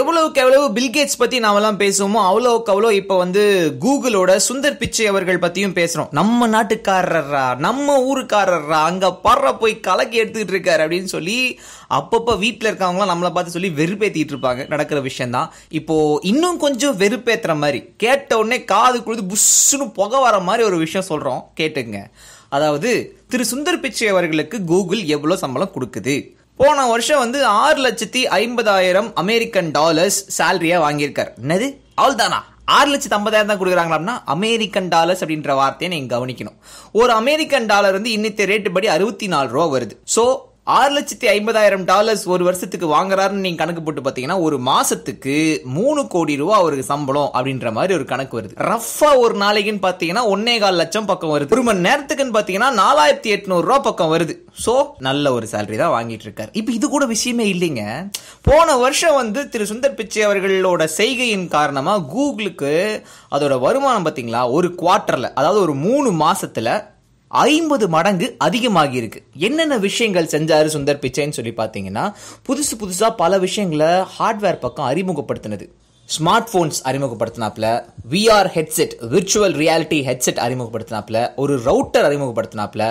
எவ்வளவுக்கு எவ்வளவு பில்கேட்ஸ் பத்தி நாமெல்லாம் பேசுவோமோ அவ்வளவுக்கு அவ்வளோ இப்போ வந்து கூகுளோட சுந்தர் பிச்சை அவர்கள் பத்தியும் பேசுறோம் நம்ம நாட்டுக்காரர்ரா நம்ம ஊருக்காரர்ரா அங்க பற போய் கலக்கி எடுத்துக்கிட்டு இருக்காரு அப்படின்னு சொல்லி அப்பப்போ வீட்டில் இருக்கவங்களாம் நம்மளை பார்த்து சொல்லி வெறுப்பேத்திட்டு இருப்பாங்க நடக்கிற விஷயம் தான் இப்போ இன்னும் கொஞ்சம் வெறுப்பேத்துற மாதிரி கேட்ட உடனே காது குழுது புஷ்ஷுன்னு புகை வர மாதிரி ஒரு விஷயம் சொல்றோம் கேட்டுங்க அதாவது திரு சுந்தர் பிச்சை அவர்களுக்கு கூகுள் எவ்வளோ சம்பளம் கொடுக்குது போன வருஷம் வந்து ஆறு லட்சத்தி ஐம்பதாயிரம் அமெரிக்கன் டாலர்ஸ் சேலரியா வாங்கியிருக்கார் என்னது அவள் தானா ஆறு லட்சத்து ஐம்பதாயிரம் தான் கொடுக்குறாங்களாம்னா அமெரிக்கன் டாலர்ஸ் அப்படின்ற வார்த்தையை நீங்கள் கவனிக்கணும் ஒரு அமெரிக்கன் டாலர் வந்து இன்னித்த ரேட்டு படி அறுபத்தி நாலு ரூபா வருது ஸோ ஆறு லட்சத்தி ஐம்பதாயிரம் டாலர்ஸ் ஒரு வருஷத்துக்கு வாங்குறாருன்னு நீங்க கணக்கு போட்டு பாத்தீங்கன்னா ஒரு மாசத்துக்கு மூணு கோடி ரூபா அவருக்கு சம்பளம் அப்படின்ற மாதிரி ஒரு கணக்கு வருது ரஃபா ஒரு நாளைக்குன்னு பாத்தீங்கன்னா ஒன்னே கால் லட்சம் பக்கம் வருது ஒரு மணி நேரத்துக்குன்னு பாத்தீங்கன்னா நாலாயிரத்தி எட்நூறு பக்கம் வருது சோ நல்ல ஒரு சேலரி தான் வாங்கிட்டு இருக்காரு இப்ப இது கூட விஷயமே இல்லைங்க போன வருஷம் வந்து திரு சுந்தர் பிச்சை அவர்களோட செய்கையின் காரணமா கூகுளுக்கு அதோட வருமானம் பாத்தீங்களா ஒரு குவார்டர்ல அதாவது ஒரு மூணு மாசத்துல ஐம்பது மடங்கு அதிகமாகியிருக்கு என்னென்ன விஷயங்கள் செஞ்சாரு சுந்தர் பிச்சைன்னு சொல்லி பார்த்தீங்கன்னா புதுசு புதுசாக பல விஷயங்களை ஹார்ட்வேர் பக்கம் அறிமுகப்படுத்தினது ஸ்மார்ட் ஃபோன்ஸ் அறிமுகப்படுத்தினாப்ல VR headset virtual reality headset அறிமுகப்படுத்தினாப்ல ஒரு ரவுட்டர் அறிமுகப்படுத்தினாப்ல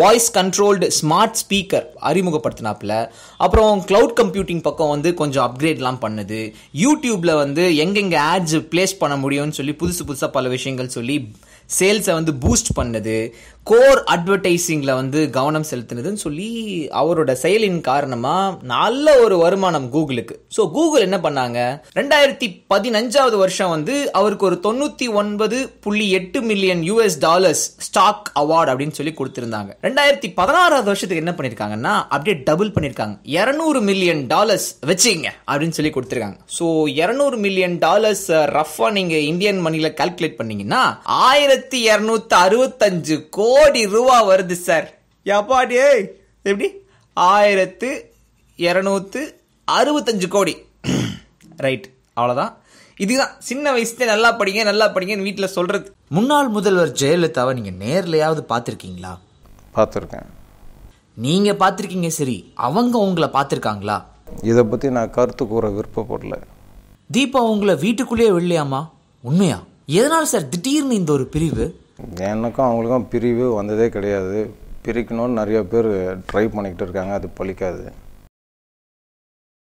வாய்ஸ் கண்ட்ரோல்டு ஸ்மார்ட் ஸ்பீக்கர் அறிமுகப்படுத்தினாப்ல அப்புறம் க்ளவுட் கம்ப்யூட்டிங் பக்கம் வந்து கொஞ்சம் அப்கிரேட்லாம் பண்ணுது யூடியூப்பில் வந்து எங்கெங்கே ஆட்ஸ் பிளேஸ் பண்ண முடியும்னு சொல்லி புதுசு புதுசாக பல விஷயங்கள் சொல்லி சேல்ஸை வந்து பூஸ்ட் பண்ணது கோர் அட்வர்டைஸிங்கில் வந்து கவனம் செலுத்துனதுன்னு சொல்லி அவரோட செயலின் காரணமாக நல்ல ஒரு வருமானம் கூகுளுக்கு ஸோ கூகுள் என்ன பண்ணாங்க ரெண்டாயிரத்தி பதினஞ்சாவது வருஷம் வந்து அவருக்கு ஒரு தொண்ணூற்றி ஒன்பது புள்ளி எட்டு million US dollars stock award அப்படின்னு சொல்லி கொடுத்துருந்தாங்க ரெண்டாயிரத்தி பதினாறாவது வருஷத்துக்கு என்ன பண்ணியிருக்காங்கன்னா அப்படியே டபுள் பண்ணியிருக்காங்க இரநூறு மில்லியன் டாலர்ஸ் வச்சுங்க அப்படின்னு சொல்லி கொடுத்துருக்காங்க ஸோ இரநூறு மில்லியன் டாலர்ஸ் ரஃபாக நீங்கள் இந்தியன் மணியில் கால்குலேட் பண்ணீங்கன்னா ஆயிரம் ஆயிரத்தி இரநூத்தி அறுபத்தஞ்சு கோடி ரூபா வருது சார் எப்பாடே எப்படி ஆயிரத்து இரநூத்து அறுபத்தஞ்சு கோடி ரைட் அவ்வளோதான் இதுதான் சின்ன வயசுல நல்லா படிங்க நல்லா படிங்கன்னு வீட்டில் சொல்கிறது முன்னாள் முதல்வர் ஜெயலலிதாவை நீங்கள் நேர்லையாவது பார்த்துருக்கீங்களா பார்த்துருக்கேன் நீங்கள் பார்த்துருக்கீங்க சரி அவங்க உங்களை பார்த்துருக்காங்களா இதை பற்றி நான் கருத்து கூற விருப்பப்படல தீபா உங்களை வீட்டுக்குள்ளேயே விடலையாமா உண்மையா எதனால் சார் திடீர்னு இந்த ஒரு பிரிவு எனக்கும் அவங்களுக்கும் பிரிவு வந்ததே கிடையாது பிரிக்கணும்னு நிறைய பேர் ட்ரை பண்ணிக்கிட்டு இருக்காங்க அது பழிக்காது